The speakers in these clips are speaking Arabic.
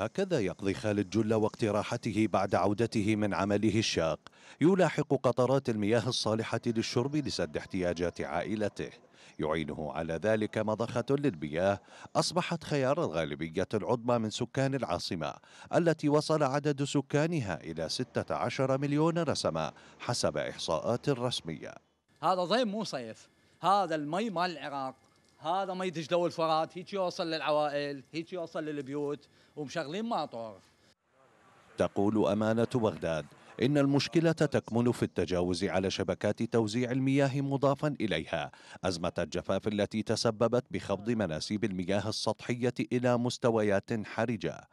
هكذا يقضي خالد جل وقت راحته بعد عودته من عمله الشاق يلاحق قطرات المياه الصالحة للشرب لسد احتياجات عائلته يعينه على ذلك مضخة للمياه أصبحت خيار الغالبية العظمى من سكان العاصمة التي وصل عدد سكانها إلى 16 مليون رسمة حسب إحصاءات رسمية هذا ضيم مو صيف هذا المي مال العراق هذا ما يدج له الفرات هيك يوصل للعوائل هيك يوصل للبيوت ومشغلين ماطور تقول أمانة بغداد إن المشكلة تكمن في التجاوز على شبكات توزيع المياه مضافا إليها أزمة الجفاف التي تسببت بخفض مناسيب المياه السطحية إلى مستويات حرجة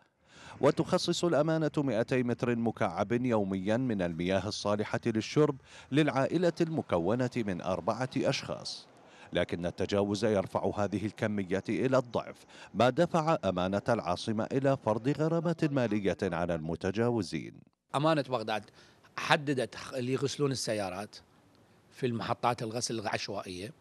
وتخصص الأمانة 200 متر مكعب يوميا من المياه الصالحة للشرب للعائلة المكونة من أربعة أشخاص لكن التجاوز يرفع هذه الكمية إلى الضعف ما دفع أمانة العاصمة إلى فرض غرامات مالية على المتجاوزين أمانة بغداد حددت اللي يغسلون السيارات في المحطات الغسل العشوائية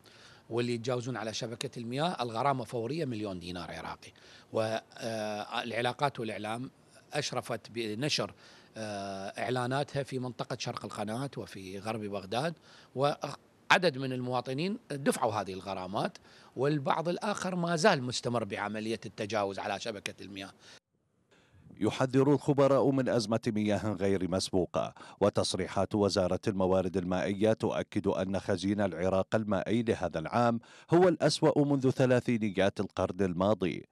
واللي يتجاوزون على شبكة المياه الغرامة فورية مليون دينار عراقي والعلاقات والإعلام أشرفت بنشر آه، إعلاناتها في منطقة شرق القناة وفي غرب بغداد عدد من المواطنين دفعوا هذه الغرامات والبعض الآخر ما زال مستمر بعملية التجاوز على شبكة المياه يحذر الخبراء من أزمة مياه غير مسبوقة وتصريحات وزارة الموارد المائية تؤكد أن خزين العراق المائي لهذا العام هو الأسوأ منذ ثلاثينيات القرن الماضي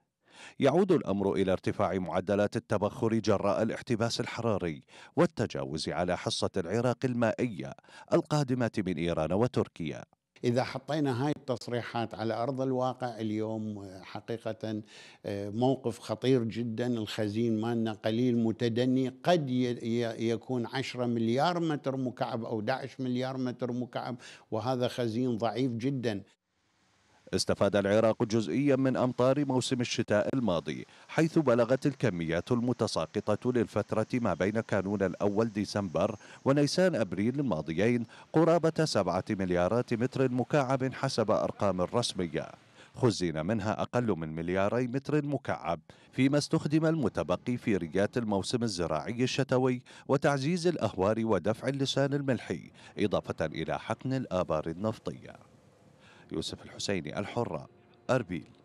يعود الأمر إلى ارتفاع معدلات التبخر جراء الاحتباس الحراري والتجاوز على حصة العراق المائية القادمة من إيران وتركيا إذا حطينا هاي التصريحات على أرض الواقع اليوم حقيقة آه، موقف خطير جدا الخزين مالنا قليل متدني قد يكون 10 مليار متر مكعب أو 11 مليار متر مكعب وهذا خزين ضعيف جدا استفاد العراق جزئيا من أمطار موسم الشتاء الماضي حيث بلغت الكميات المتساقطة للفترة ما بين كانون الأول ديسمبر ونيسان أبريل الماضيين قرابة سبعة مليارات متر مكعب حسب أرقام رسمية خزين منها أقل من ملياري متر مكعب فيما استخدم المتبقي في ريات الموسم الزراعي الشتوي وتعزيز الأهوار ودفع اللسان الملحي إضافة إلى حقن الآبار النفطية يوسف الحسيني الحرة أربيل